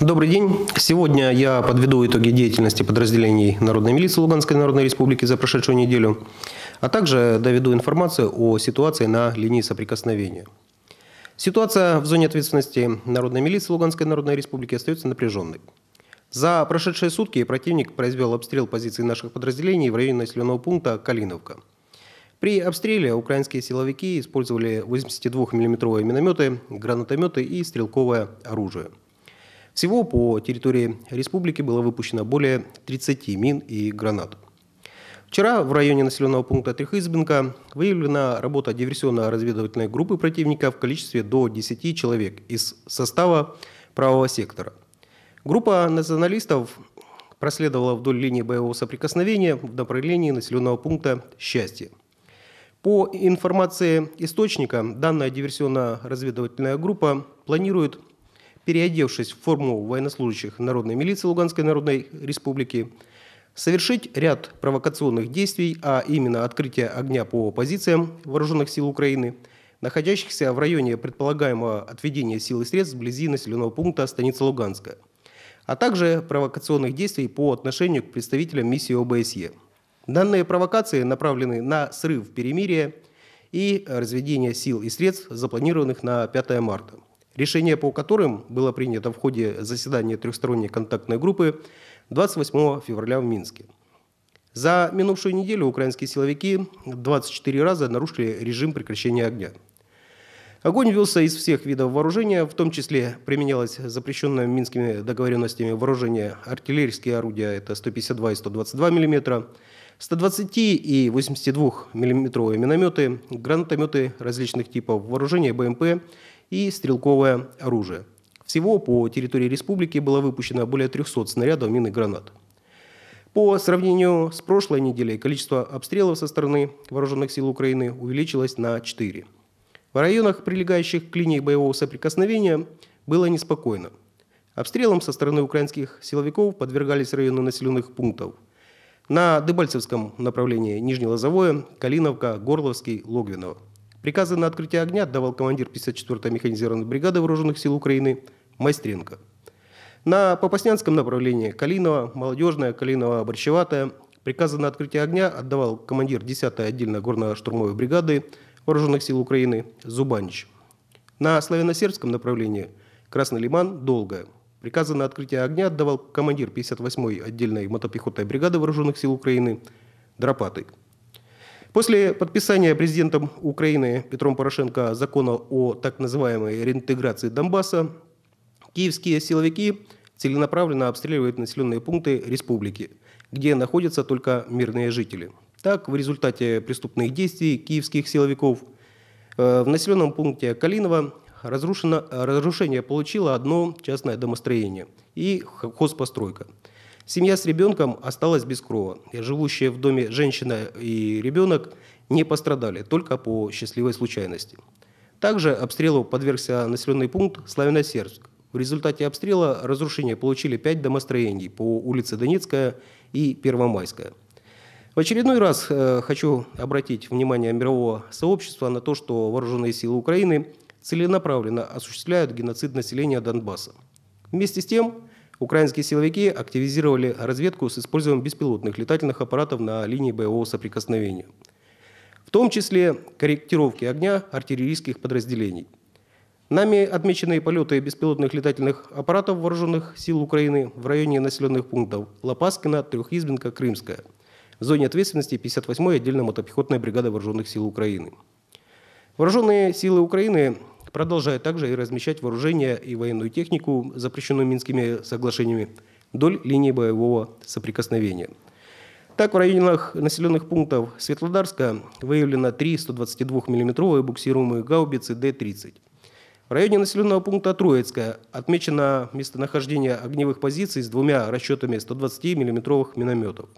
Добрый день. Сегодня я подведу итоги деятельности подразделений Народной милиции Луганской Народной Республики за прошедшую неделю, а также доведу информацию о ситуации на линии соприкосновения. Ситуация в зоне ответственности Народной милиции Луганской Народной Республики остается напряженной. За прошедшие сутки противник произвел обстрел позиций наших подразделений в районе населенного пункта Калиновка. При обстреле украинские силовики использовали 82 миллиметровые минометы, гранатометы и стрелковое оружие – всего по территории республики было выпущено более 30 мин и гранат. Вчера в районе населенного пункта Трехизбенка выявлена работа диверсионно-разведывательной группы противника в количестве до 10 человек из состава правого сектора. Группа националистов проследовала вдоль линии боевого соприкосновения в направлении населенного пункта «Счастье». По информации источника, данная диверсионно-разведывательная группа планирует переодевшись в форму военнослужащих Народной милиции Луганской Народной Республики, совершить ряд провокационных действий, а именно открытие огня по позициям вооруженных сил Украины, находящихся в районе предполагаемого отведения сил и средств вблизи населенного пункта станица Луганская, а также провокационных действий по отношению к представителям миссии ОБСЕ. Данные провокации направлены на срыв перемирия и разведение сил и средств, запланированных на 5 марта решение по которым было принято в ходе заседания трехсторонней контактной группы 28 февраля в Минске. За минувшую неделю украинские силовики 24 раза нарушили режим прекращения огня. Огонь велся из всех видов вооружения, в том числе применялось запрещенное минскими договоренностями вооружение артиллерийские орудия, это 152 и 122 мм, 120 и 82 миллиметровые минометы, гранатометы различных типов вооружения БМП, и стрелковое оружие. Всего по территории республики было выпущено более 300 снарядов мин и гранат. По сравнению с прошлой неделей количество обстрелов со стороны вооруженных сил Украины увеличилось на 4. В районах, прилегающих к линии боевого соприкосновения, было неспокойно. Обстрелам со стороны украинских силовиков подвергались районы населенных пунктов. На Дебальцевском направлении Нижнелозовое, Калиновка, Горловский, Логвиново. Приказы на открытие огня отдавал командир 54-й механизированной бригады Вооруженных сил Украины Майстренко. На Попаснянском направлении Калинова, Молодежная, Калинова, Борщеватая приказы на открытие огня отдавал командир 10-й отдельной горно-штурмовой бригады Вооруженных сил Украины Зубанич. На славяно-сербском направлении Красный Лиман, Долгое. Приказы на открытие огня отдавал командир 58-й отдельной мотопехотной бригады Вооруженных сил Украины Дропатый. После подписания президентом Украины Петром Порошенко закона о так называемой реинтеграции Донбасса, киевские силовики целенаправленно обстреливают населенные пункты республики, где находятся только мирные жители. Так, в результате преступных действий киевских силовиков э, в населенном пункте Калинова разрушено, разрушение получило одно частное домостроение и хозпостройка – Семья с ребенком осталась без крова. Живущие в доме женщина и ребенок не пострадали, только по счастливой случайности. Также обстрелу подвергся населенный пункт Славяносердск. В результате обстрела разрушения получили пять домостроений по улице Донецкая и Первомайская. В очередной раз э, хочу обратить внимание мирового сообщества на то, что вооруженные силы Украины целенаправленно осуществляют геноцид населения Донбасса. Вместе с тем, Украинские силовики активизировали разведку с использованием беспилотных летательных аппаратов на линии боевого соприкосновения. В том числе корректировки огня артиллерийских подразделений. Нами отмечены полеты беспилотных летательных аппаратов вооруженных сил Украины в районе населенных пунктов Лопаскина, Трехизбенка, Крымская. В зоне ответственности 58-й отдельно мотопехотная бригада вооруженных сил Украины. Вооруженные силы Украины продолжая также и размещать вооружение и военную технику, запрещенную Минскими соглашениями, вдоль линии боевого соприкосновения. Так, в районах населенных пунктов Светлодарска выявлено три 122 миллиметровые буксируемые гаубицы Д-30. В районе населенного пункта Троицка отмечено местонахождение огневых позиций с двумя расчетами 120 миллиметровых минометов.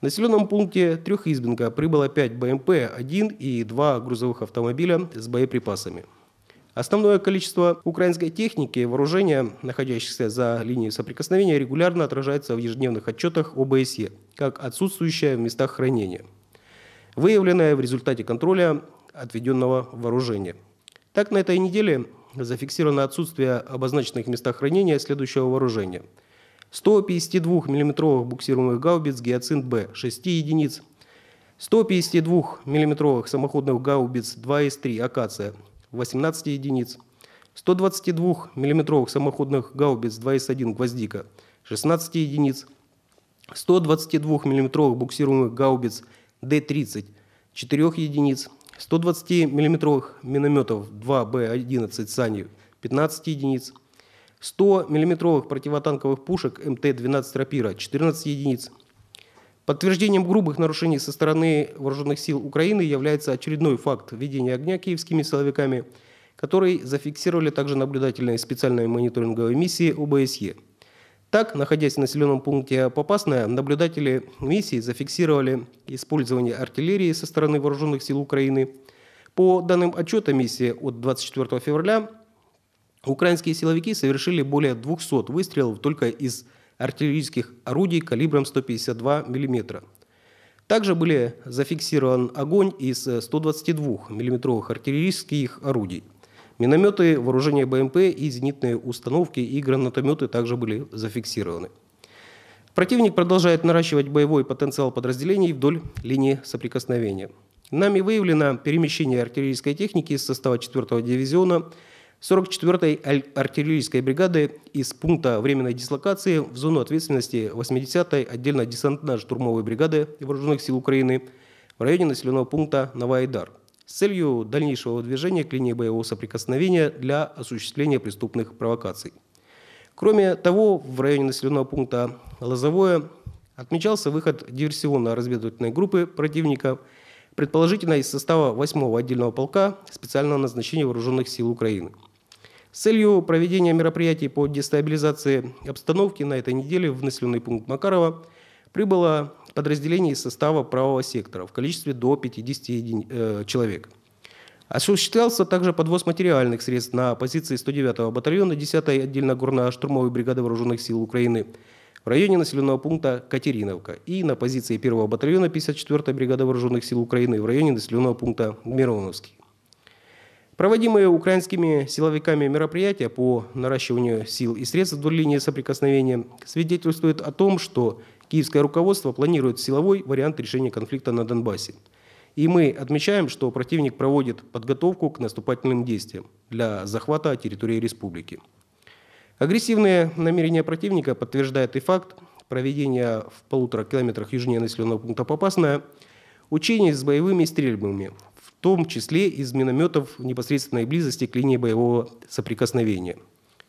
В населенном пункте Трехизбенка прибыло 5 БМП-1 и 2 грузовых автомобиля с боеприпасами. Основное количество украинской техники и вооружения, находящихся за линией соприкосновения, регулярно отражается в ежедневных отчетах ОБСЕ, как отсутствующее в местах хранения, выявленное в результате контроля отведенного вооружения. Так, на этой неделе зафиксировано отсутствие обозначенных местах хранения следующего вооружения. 152 миллиметровых буксируемых гаубиц Геоцинт б 6 единиц, 152 миллиметровых самоходных гаубиц 2С3 «Акация» 18 единиц, 122 миллиметровых самоходных гаубиц 2С1 «Гвоздика» 16 единиц, 122 миллиметровых буксируемых гаубиц Д-30 4 единиц, 120 миллиметровых минометов 2Б-11 «Сани» 15 единиц, 100 миллиметровых противотанковых пушек МТ-12 «Рапира» 14 единиц, Подтверждением грубых нарушений со стороны вооруженных сил Украины является очередной факт ведения огня киевскими силовиками, который зафиксировали также наблюдательные специальные монitorinговые миссии ОБСЕ. Так, находясь в населенном пункте Попасная, наблюдатели миссии зафиксировали использование артиллерии со стороны вооруженных сил Украины. По данным отчета миссии от 24 февраля, украинские силовики совершили более 200 выстрелов только из артиллерийских орудий калибром 152 мм. Также были зафиксирован огонь из 122 э, миллиметровых артиллерийских орудий. Минометы, вооружение БМП и зенитные установки и гранатометы также были зафиксированы. Противник продолжает наращивать боевой потенциал подразделений вдоль линии соприкосновения. Нами выявлено перемещение артиллерийской техники из состава 4-го дивизиона 44-й артиллерийской бригады из пункта временной дислокации в зону ответственности 80-й отдельно-десантно-штурмовой бригады Вооруженных сил Украины в районе населенного пункта Новоайдар с целью дальнейшего движения к линии боевого соприкосновения для осуществления преступных провокаций. Кроме того, в районе населенного пункта Лозовое отмечался выход диверсионно-разведывательной группы противника – предположительно из состава 8-го отдельного полка специального назначения Вооруженных сил Украины. С целью проведения мероприятий по дестабилизации обстановки на этой неделе в населенный пункт Макарова прибыло подразделение из состава правого сектора в количестве до 50 э, человек. Осуществлялся также подвоз материальных средств на позиции 109-го батальона 10-й отдельно горно-штурмовой бригады Вооруженных сил Украины – в районе населенного пункта Катериновка и на позиции 1 батальона 54-й бригады вооруженных сил Украины в районе населенного пункта Мироновский. Проводимые украинскими силовиками мероприятия по наращиванию сил и средств вдоль линии соприкосновения свидетельствуют о том, что киевское руководство планирует силовой вариант решения конфликта на Донбассе. И мы отмечаем, что противник проводит подготовку к наступательным действиям для захвата территории республики. Агрессивные намерения противника подтверждает и факт проведения в полутора километрах южнее населенного пункта Попасная учений с боевыми стрельбами, в том числе из минометов в непосредственной близости к линии боевого соприкосновения.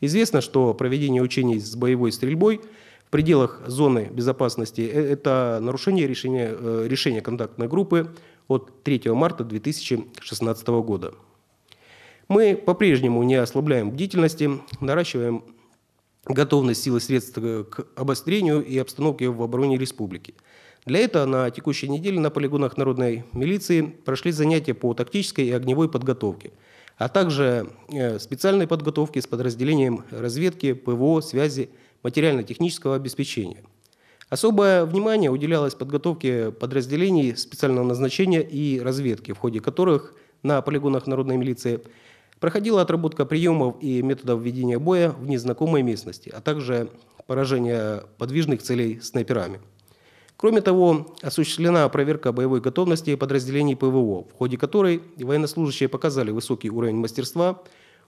Известно, что проведение учений с боевой стрельбой в пределах зоны безопасности – это нарушение решения, э, решения контактной группы от 3 марта 2016 года. Мы по-прежнему не ослабляем бдительности, наращиваем готовность силы средств к обострению и обстановке в обороне республики. Для этого на текущей неделе на полигонах народной милиции прошли занятия по тактической и огневой подготовке, а также э, специальной подготовке с подразделением разведки, ПВО, связи, материально-технического обеспечения. Особое внимание уделялось подготовке подразделений специального назначения и разведки, в ходе которых на полигонах народной милиции – Проходила отработка приемов и методов ведения боя в незнакомой местности, а также поражение подвижных целей снайперами. Кроме того, осуществлена проверка боевой готовности подразделений ПВО, в ходе которой военнослужащие показали высокий уровень мастерства,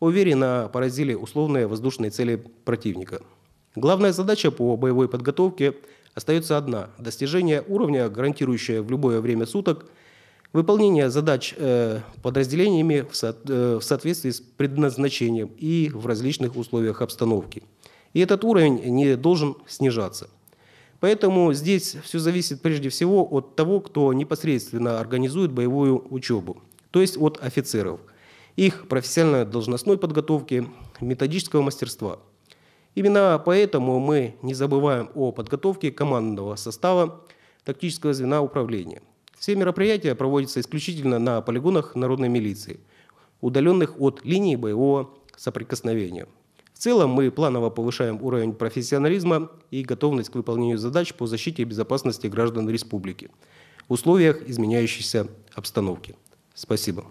уверенно поразили условные воздушные цели противника. Главная задача по боевой подготовке остается одна – достижение уровня, гарантирующее в любое время суток – Выполнение задач э, подразделениями э, в соответствии с предназначением и в различных условиях обстановки. И этот уровень не должен снижаться. Поэтому здесь все зависит прежде всего от того, кто непосредственно организует боевую учебу, то есть от офицеров, их профессиональной должностной подготовки, методического мастерства. Именно поэтому мы не забываем о подготовке командного состава тактического звена управления – все мероприятия проводятся исключительно на полигонах народной милиции, удаленных от линии боевого соприкосновения. В целом мы планово повышаем уровень профессионализма и готовность к выполнению задач по защите и безопасности граждан республики в условиях изменяющейся обстановки. Спасибо.